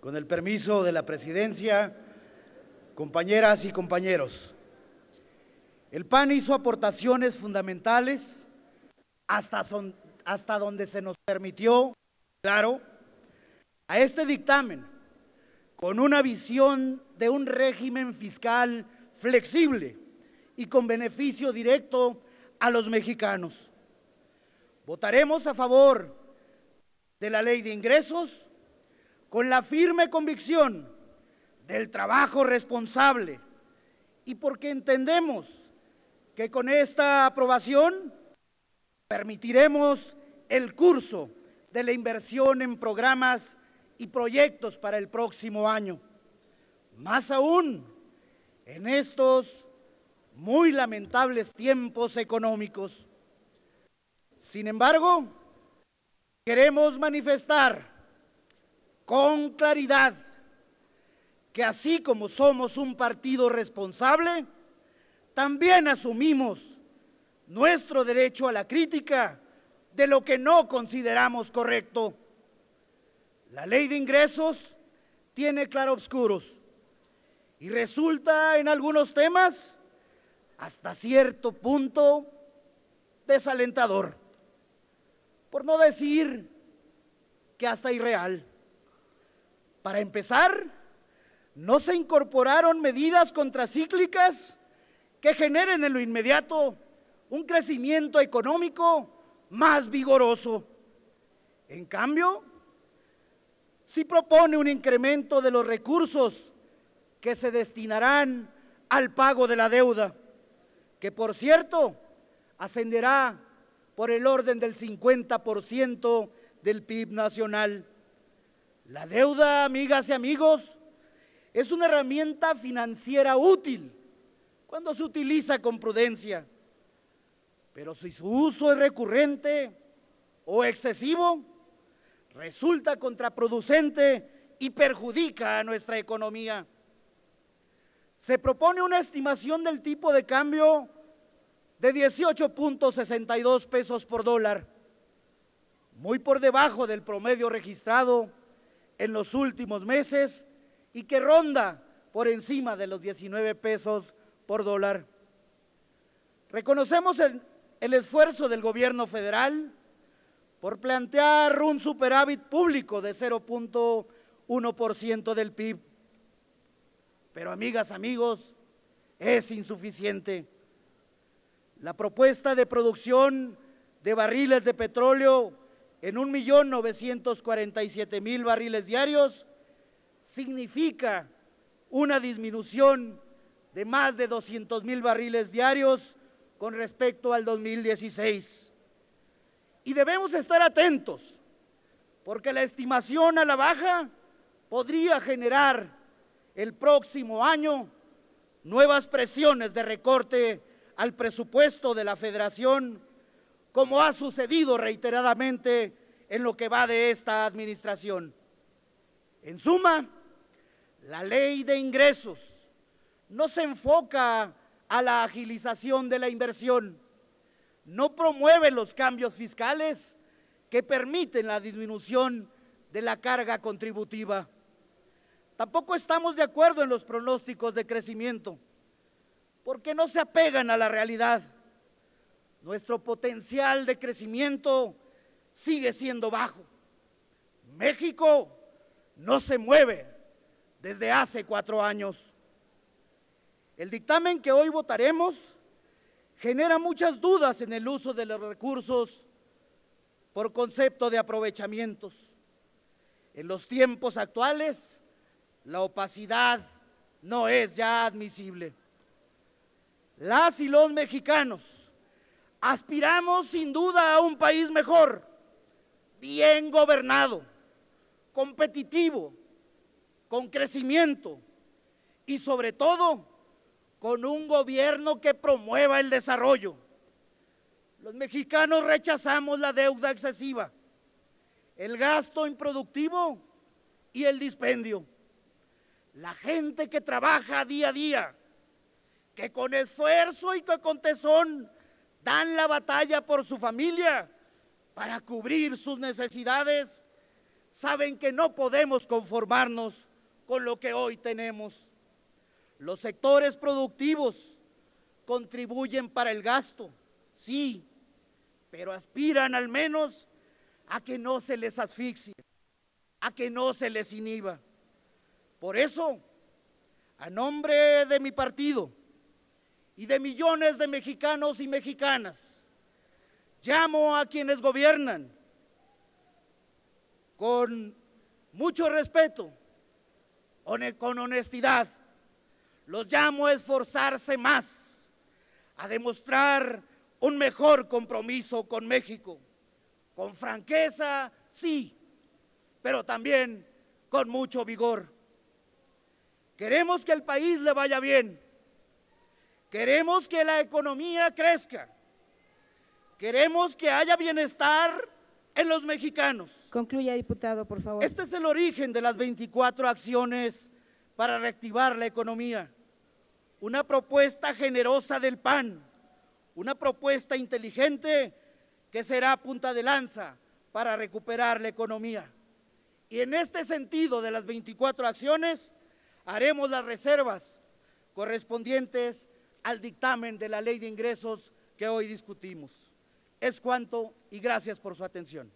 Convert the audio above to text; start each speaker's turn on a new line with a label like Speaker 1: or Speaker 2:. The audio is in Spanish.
Speaker 1: Con el permiso de la presidencia, compañeras y compañeros, el PAN hizo aportaciones fundamentales hasta, hasta donde se nos permitió, claro, a este dictamen con una visión de un régimen fiscal flexible y con beneficio directo a los mexicanos. Votaremos a favor de la ley de ingresos con la firme convicción del trabajo responsable y porque entendemos que con esta aprobación permitiremos el curso de la inversión en programas y proyectos para el próximo año. Más aún, en estos muy lamentables tiempos económicos. Sin embargo, queremos manifestar con claridad que así como somos un partido responsable, también asumimos nuestro derecho a la crítica de lo que no consideramos correcto. La ley de ingresos tiene claroscuros y resulta en algunos temas hasta cierto punto desalentador, por no decir que hasta irreal. Para empezar, no se incorporaron medidas contracíclicas que generen en lo inmediato un crecimiento económico más vigoroso. En cambio, sí propone un incremento de los recursos que se destinarán al pago de la deuda, que por cierto ascenderá por el orden del 50% del PIB nacional. La deuda, amigas y amigos, es una herramienta financiera útil cuando se utiliza con prudencia. Pero si su uso es recurrente o excesivo, resulta contraproducente y perjudica a nuestra economía. Se propone una estimación del tipo de cambio de 18.62 pesos por dólar, muy por debajo del promedio registrado en los últimos meses y que ronda por encima de los 19 pesos por dólar. Reconocemos el, esfuerzo del gobierno federal por plantear un superávit público de 0.1% del PIB. Pero amigas, amigos, es insuficiente. La propuesta de producción de barriles de petróleo en 1.947.000 barriles diarios, significa una disminución de más de 200.000 barriles diarios con respecto al 2016. Y debemos estar atentos, porque la estimación a la baja podría generar el próximo año nuevas presiones de recorte al presupuesto de la Federación como ha sucedido reiteradamente en lo que va de esta administración. En suma, la ley de ingresos no se enfoca a la agilización de la inversión, no promueve los cambios fiscales que permiten la disminución de la carga contributiva. Tampoco estamos de acuerdo en los pronósticos de crecimiento, porque no se apegan a la realidad nuestro potencial de crecimiento sigue siendo bajo. México no se mueve desde hace cuatro años. El dictamen que hoy votaremos genera muchas dudas en el uso de los recursos por concepto de aprovechamientos. En los tiempos actuales, la opacidad no es ya admisible. Las y los mexicanos Aspiramos sin duda a un país mejor, bien gobernado, competitivo, con crecimiento y sobre todo con un gobierno que promueva el desarrollo. Los mexicanos rechazamos la deuda excesiva, el gasto improductivo y el dispendio. La gente que trabaja día a día, que con esfuerzo y con tesón dan la batalla por su familia para cubrir sus necesidades, saben que no podemos conformarnos con lo que hoy tenemos. Los sectores productivos contribuyen para el gasto, sí, pero aspiran al menos a que no se les asfixie, a que no se les inhiba. Por eso, a nombre de mi partido, y de millones de mexicanos y mexicanas. Llamo a quienes gobiernan con mucho respeto, con honestidad. Los llamo a esforzarse más, a demostrar un mejor compromiso con México, con franqueza, sí, pero también con mucho vigor. Queremos que el país le vaya bien Queremos que la economía crezca. Queremos que haya bienestar en los mexicanos. Concluya, diputado, por favor. Este es el origen de las 24 acciones para reactivar la economía. Una propuesta generosa del PAN, una propuesta inteligente que será punta de lanza para recuperar la economía. Y en este sentido de las 24 acciones, haremos las reservas correspondientes al dictamen de la ley de ingresos que hoy discutimos. Es cuanto y gracias por su atención.